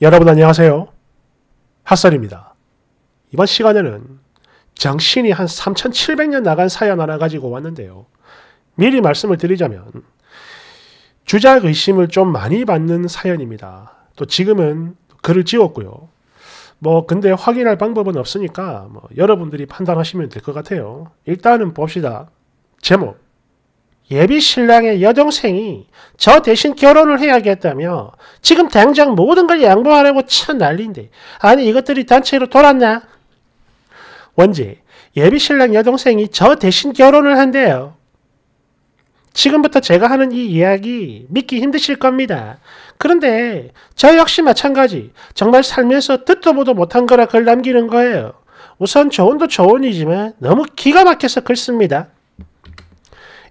여러분 안녕하세요. 핫설입니다. 이번 시간에는 장신이 한 3700년 나간 사연 하나 가지고 왔는데요. 미리 말씀을 드리자면 주작 의심을 좀 많이 받는 사연입니다. 또 지금은 글을 지웠고요. 뭐 근데 확인할 방법은 없으니까 뭐 여러분들이 판단하시면 될 것 같아요. 일단은 봅시다. 제목 예비 신랑의 여동생이 저 대신 결혼을 해야겠다며 지금 당장 모든 걸 양보하라고 쳐 난리인데 아니 이것들이 단체로 돌았나? 원제 예비 신랑 여동생이 저 대신 결혼을 한대요. 지금부터 제가 하는 이 이야기 믿기 힘드실 겁니다. 그런데 저 역시 마찬가지 정말 살면서 듣도 보도 못한 거라 글 남기는 거예요. 우선 조언도 조언이지만 너무 기가 막혀서 글씁니다.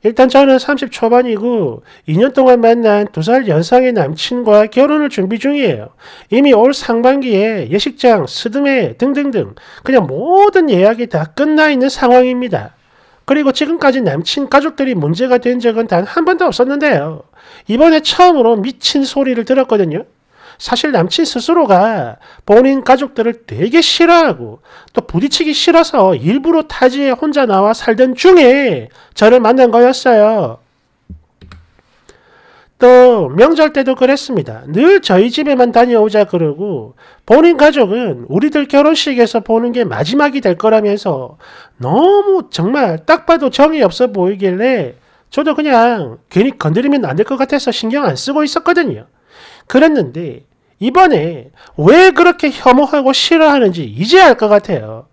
일단 저는 30 초반이고 2년 동안 만난 2살 연상의 남친과 결혼을 준비 중이에요. 이미 올 상반기에 예식장, 스드메 등등등 그냥 모든 예약이 다 끝나 있는 상황입니다. 그리고 지금까지 남친 가족들이 문제가 된 적은 단 한 번도 없었는데요. 이번에 처음으로 미친 소리를 들었거든요. 사실 남친 스스로가 본인 가족들을 되게 싫어하고 또 부딪히기 싫어서 일부러 타지에 혼자 나와 살던 중에 저를 만난 거였어요. 또 명절 때도 그랬습니다. 늘 저희 집에만 다녀오자 그러고 본인 가족은 우리들 결혼식에서 보는 게 마지막이 될 거라면서 너무 정말 딱 봐도 정이 없어 보이길래 저도 그냥 괜히 건드리면 안 될 것 같아서 신경 안 쓰고 있었거든요. 그랬는데 이번에 왜 그렇게 혐오하고 싫어하는지 이제 알것 같아요.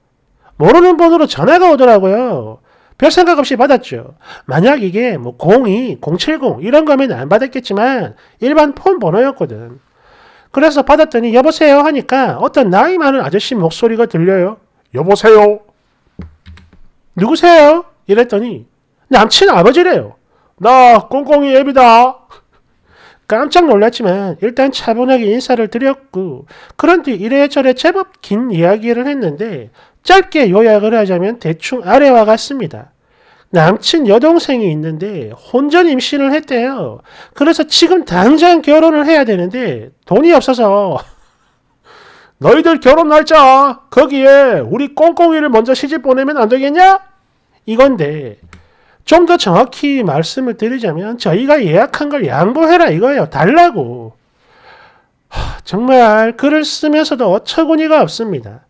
모르는 번호로 전화가 오더라고요. 별 생각 없이 받았죠. 만약 이게 뭐 02, 070 이런 거면 안 받았겠지만 일반 폰 번호였거든. 그래서 받았더니 여보세요 하니까 어떤 나이 많은 아저씨 목소리가 들려요. 여보세요? 누구세요? 이랬더니 남친 아버지래요. 나 꽁꽁이 앱이다. 깜짝 놀랐지만 일단 차분하게 인사를 드렸고 그런 뒤 이래저래 제법 긴 이야기를 했는데 짧게 요약을 하자면 대충 아래와 같습니다. 남친 여동생이 있는데 혼전 임신을 했대요. 그래서 지금 당장 결혼을 해야 되는데 돈이 없어서 너희들 결혼 날짜 거기에 우리 꽁꽁이를 먼저 시집 보내면 안 되겠냐? 이건데 좀더 정확히 말씀을 드리자면 저희가 예약한 걸 양보해라 이거예요. 달라고. 하, 정말 글을 쓰면서도 어처구니가 없습니다.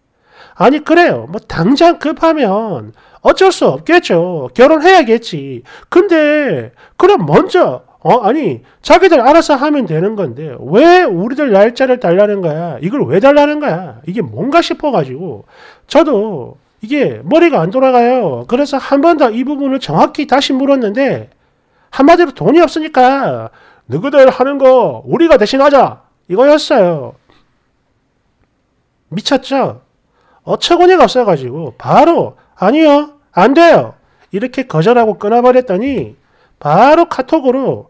아니 그래요. 뭐 당장 급하면 어쩔 수 없겠죠. 결혼해야겠지. 근데 그럼 먼저 어 아니 자기들 알아서 하면 되는 건데 왜 우리들 날짜를 달라는 거야? 이걸 왜 달라는 거야? 이게 뭔가 싶어가지고 저도 이게 머리가 안 돌아가요. 그래서 한 번 더 이 부분을 정확히 다시 물었는데 한마디로 돈이 없으니까 누구들 하는 거 우리가 대신하자 이거였어요. 미쳤죠? 어처구니가 없어가지고 바로 아니요 안 돼요 이렇게 거절하고 끊어버렸더니 바로 카톡으로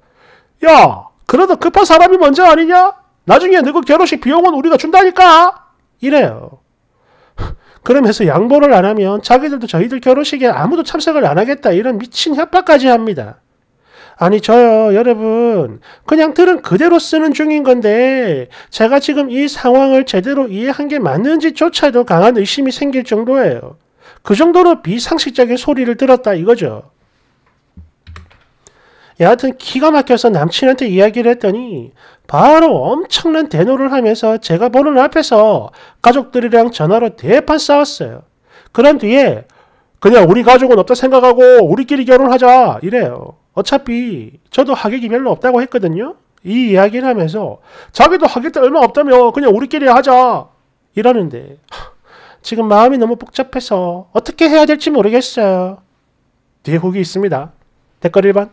야 그러다 급한 사람이 먼저 아니냐? 나중에 너그 결혼식 비용은 우리가 준다니까 이래요. 그러면서 양보를 안 하면 자기들도 저희들 결혼식에 아무도 참석을 안 하겠다 이런 미친 협박까지 합니다. 아니 저요 여러분 그냥 들은 그대로 쓰는 중인 건데 제가 지금 이 상황을 제대로 이해한 게 맞는지조차도 강한 의심이 생길 정도예요. 그 정도로 비상식적인 소리를 들었다 이거죠. 여하튼 기가 막혀서 남친한테 이야기를 했더니 바로 엄청난 대노를 하면서 제가 보는 앞에서 가족들이랑 전화로 대판 싸웠어요. 그런 뒤에 그냥 우리 가족은 없다 생각하고 우리끼리 결혼하자 이래요. 어차피 저도 하객이 별로 없다고 했거든요. 이 이야기를 하면서 자기도 하객도 얼마 없다며 그냥 우리끼리 하자 이러는데 지금 마음이 너무 복잡해서 어떻게 해야 될지 모르겠어요. 뒤에 후기 있습니다. 댓글 1번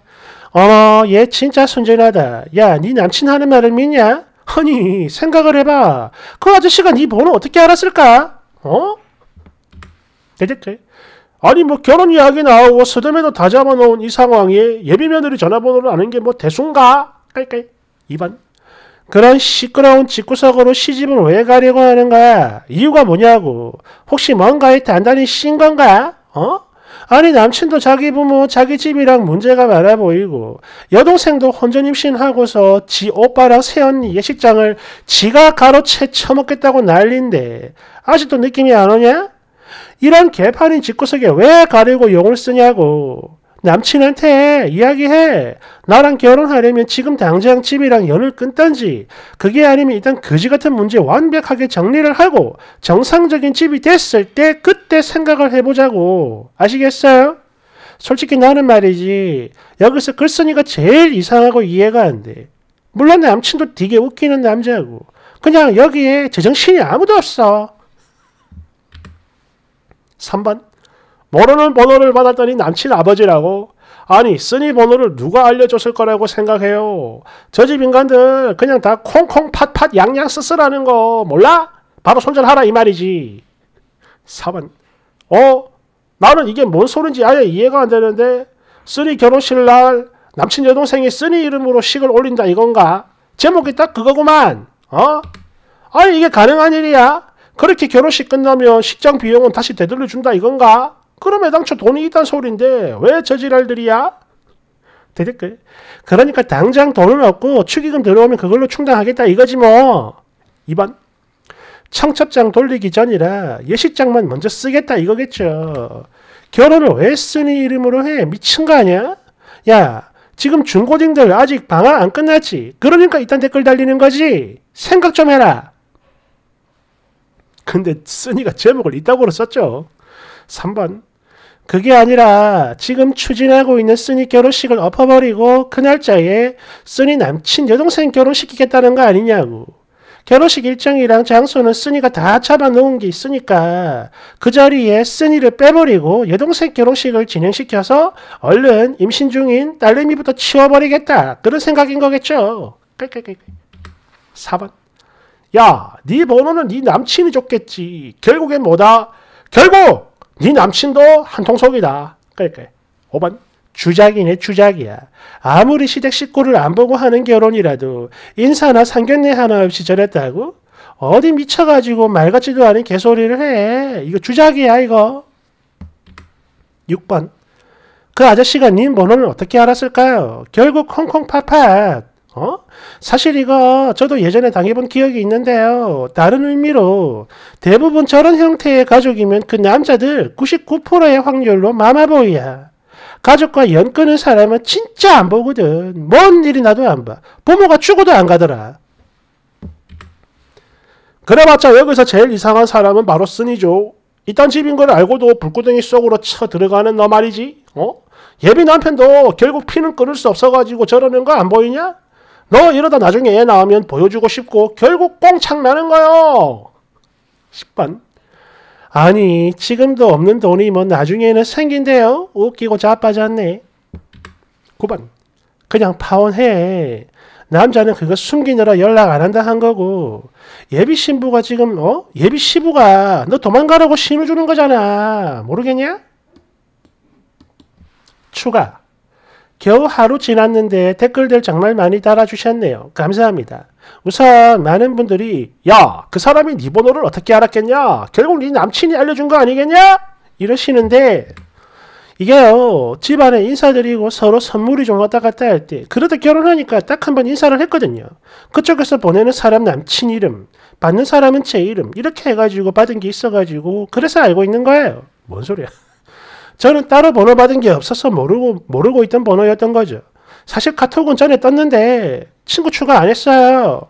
어머, 얘 진짜 순진하다. 야, 네 남친 하는 말을 믿냐? 아니, 생각을 해봐. 그 아저씨가 네 번호 어떻게 알았을까? 어? 됐지? 아니 뭐 결혼 이야기 나오고 서점에도다 잡아놓은 이 상황에 예비 며느리 전화번호를 아는 게 뭐 대수인가? 깔깔. 2번. 그런 시끄러운 직구석으로 시집을 왜 가려고 하는 거야? 이유가 뭐냐고. 혹시 뭔가에 단단히 신 건가? 어? 아니 남친도 자기 부모 자기 집이랑 문제가 많아 보이고 여동생도 혼전 임신하고서 지 오빠랑 새언니 예식장을 지가 가로채 쳐먹겠다고 난리인데 아직도 느낌이 안 오냐? 이런 개판인 집구석에 왜 가리고 용을 쓰냐고 남친한테 이야기해. 나랑 결혼하려면 지금 당장 집이랑 연을 끊던지, 그게 아니면 일단 그지 같은 문제 완벽하게 정리를 하고, 정상적인 집이 됐을 때 그때 생각을 해보자고. 아시겠어요? 솔직히 나는 말이지, 여기서 글쓴이가 제일 이상하고 이해가 안 돼. 물론 남친도 되게 웃기는 남자고, 그냥 여기에 제정신이 아무도 없어. 3번. 모르는 번호를 받았더니 남친 아버지라고? 아니 쓰니 번호를 누가 알려줬을 거라고 생각해요. 저 집 인간들 그냥 다 콩콩 팥팥 양양 쓰쓰라는 거 몰라? 바로 손절하라 이 말이지. 4번 어? 나는 이게 뭔 소린지 아예 이해가 안 되는데 쓰니 결혼식 날 남친 여동생이 쓰니 이름으로 식을 올린다 이건가? 제목이 딱 그거구만. 어? 아니 이게 가능한 일이야? 그렇게 결혼식 끝나면 식장 비용은 다시 되돌려준다 이건가? 그럼 애당초 돈이 있단 소리인데 왜 저지랄들이야? 대댓글. 그러니까 당장 돈은 없고 축의금 들어오면 그걸로 충당하겠다 이거지 뭐. 2번. 청첩장 돌리기 전이라 예식장만 먼저 쓰겠다 이거겠죠. 결혼을 왜 쓰니 이름으로 해? 미친 거 아니야? 야, 지금 중고딩들 아직 방학 안 끝났지? 그러니까 이딴 댓글 달리는 거지? 생각 좀 해라. 근데 쓰니가 제목을 이따구로 썼죠. 3번. 그게 아니라 지금 추진하고 있는 쓰니 결혼식을 엎어버리고 그 날짜에 쓰니 남친 여동생 결혼시키겠다는 거 아니냐고. 결혼식 일정이랑 장소는 쓰니가 다 잡아놓은 게 있으니까 그 자리에 쓰니를 빼버리고 여동생 결혼식을 진행시켜서 얼른 임신 중인 딸내미부터 치워버리겠다. 그런 생각인 거겠죠. 4번. 야, 네 번호는 네 남친이 줬겠지. 결국엔 뭐다? 결국! 네 남친도 한통속이다. 그러니까 5번 주작이네 주작이야. 아무리 시댁 식구를 안 보고 하는 결혼이라도 인사나 상견례 하나 없이 저랬다고? 어디 미쳐가지고 말 같지도 않은 개소리를 해. 이거 주작이야 이거. 6번 그 아저씨가 님 번호를 어떻게 알았을까요? 결국 콩콩팥팥 어? 사실 이거 저도 예전에 당해본 기억이 있는데요. 다른 의미로 대부분 저런 형태의 가족이면 그 남자들 99%의 확률로 마마보이야. 가족과 연 끊은 사람은 진짜 안 보거든. 뭔 일이 나도 안 봐. 부모가 죽어도 안 가더라. 그래봤자 여기서 제일 이상한 사람은 바로 쓴이죠. 이딴 집인 걸 알고도 불구덩이 속으로 쳐 들어가는 너 말이지. 어? 예비 남편도 결국 피는 끊을 수 없어가지고 저러는 거 안 보이냐? 너 이러다 나중에 애 나오면 보여주고 싶고 결국 꽁창 나는 거요. 10번. 아니 지금도 없는 돈이 뭐 나중에는 생긴대요. 웃기고 자빠졌네. 9번. 그냥 파혼해. 남자는 그거 숨기느라 연락 안 한다 한 거고 예비 신부가 지금 어 예비 시부가 너 도망가라고 신호 주는 거잖아 모르겠냐? 추가 겨우 하루 지났는데 댓글들 정말 많이 달아주셨네요. 감사합니다. 우선 많은 분들이 야 그 사람이 네 번호를 어떻게 알았겠냐? 결국 네 남친이 알려준 거 아니겠냐? 이러시는데 이게요 집안에 인사드리고 서로 선물이 좀 왔다 갔다 할 때 그러다 결혼하니까 딱 한 번 인사를 했거든요. 그쪽에서 보내는 사람 남친 이름 받는 사람은 제 이름 이렇게 해가지고 받은 게 있어가지고 그래서 알고 있는 거예요. 뭔 소리야? 저는 따로 번호 받은 게 없어서 모르고, 모르고 있던 번호였던 거죠. 사실 카톡은 전에 떴는데 친구 추가 안 했어요.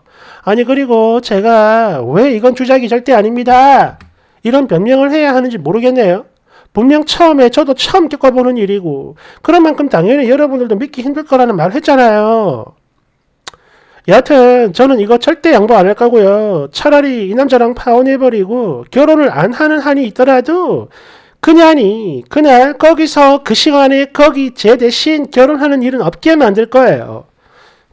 아니, 그리고 제가 왜 이건 주작이 절대 아닙니다. 이런 변명을 해야 하는지 모르겠네요. 분명 처음에 저도 처음 겪어보는 일이고 그런 만큼 당연히 여러분들도 믿기 힘들 거라는 말을 했잖아요. 여하튼 저는 이거 절대 양보 안 할 거고요. 차라리 이 남자랑 파혼해버리고 결혼을 안 하는 한이 있더라도 그냥이 그날 거기서 그 시간에 거기 제 대신 결혼하는 일은 없게 만들 거예요.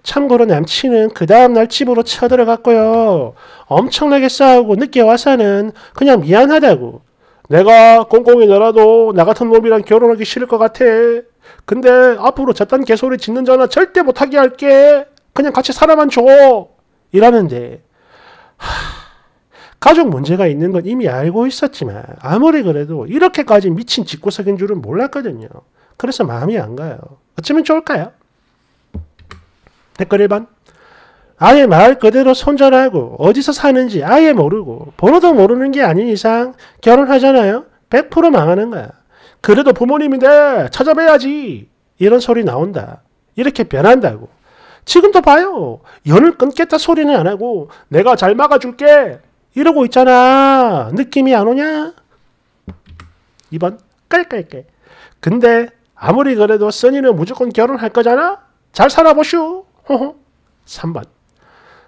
참고로 남친은 그 다음날 집으로 쳐들어갔고요. 엄청나게 싸우고 늦게 와서는 그냥 미안하다고. 내가 꽁꽁이더라도 나 같은 놈이랑 결혼하기 싫을 것 같아. 근데 앞으로 저딴 개소리 짓는 자나 절대 못하게 할게. 그냥 같이 살아만 줘. 이라는데. 하... 가족 문제가 있는 건 이미 알고 있었지만 아무리 그래도 이렇게까지 미친 짓구석인 줄은 몰랐거든요. 그래서 마음이 안 가요. 어쩌면 좋을까요? 댓글 1번 아예 말 그대로 손절하고 어디서 사는지 아예 모르고 번호도 모르는 게 아닌 이상 결혼하잖아요. 100% 망하는 거야. 그래도 부모님인데 찾아봐야지. 이런 소리 나온다. 이렇게 변한다고. 지금도 봐요. 연을 끊겠다 소리는 안 하고 내가 잘 막아줄게. 이러고 있잖아. 느낌이 안 오냐? 2번 깔깔깔. 근데 아무리 그래도 써니는 무조건 결혼할 거잖아? 잘 살아보슈. 허허. 3번.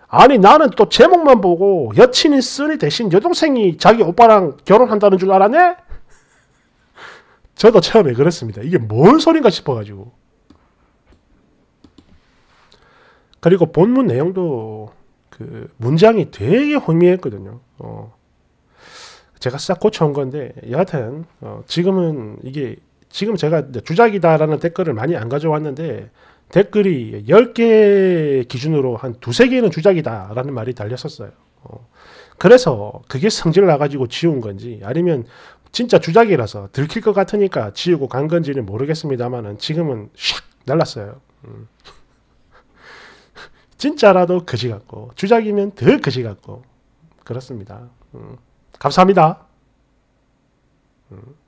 아니 나는 또 제목만 보고 여친인 쓰니 대신 여동생이 자기 오빠랑 결혼한다는 줄 알았네? 저도 처음에 그랬습니다. 이게 뭔 소린가 싶어가지고. 그리고 본문 내용도 그 문장이 되게 혼미했거든요. 어, 제가 싹 고쳐온 건데 여하튼 어, 지금은 이게 지금 제가 주작이다라는 댓글을 많이 안 가져왔는데 댓글이 10개 기준으로 한 두 세 개는 주작이다라는 말이 달렸었어요. 어, 그래서 그게 성질 나가지고 지운 건지 아니면 진짜 주작이라서 들킬 것 같으니까 지우고 간 건지는 모르겠습니다만 지금은 샥 날랐어요. 음. 진짜라도 거지 같고 주작이면 더 거지 같고 그렇습니다. 음, 감사합니다. 음.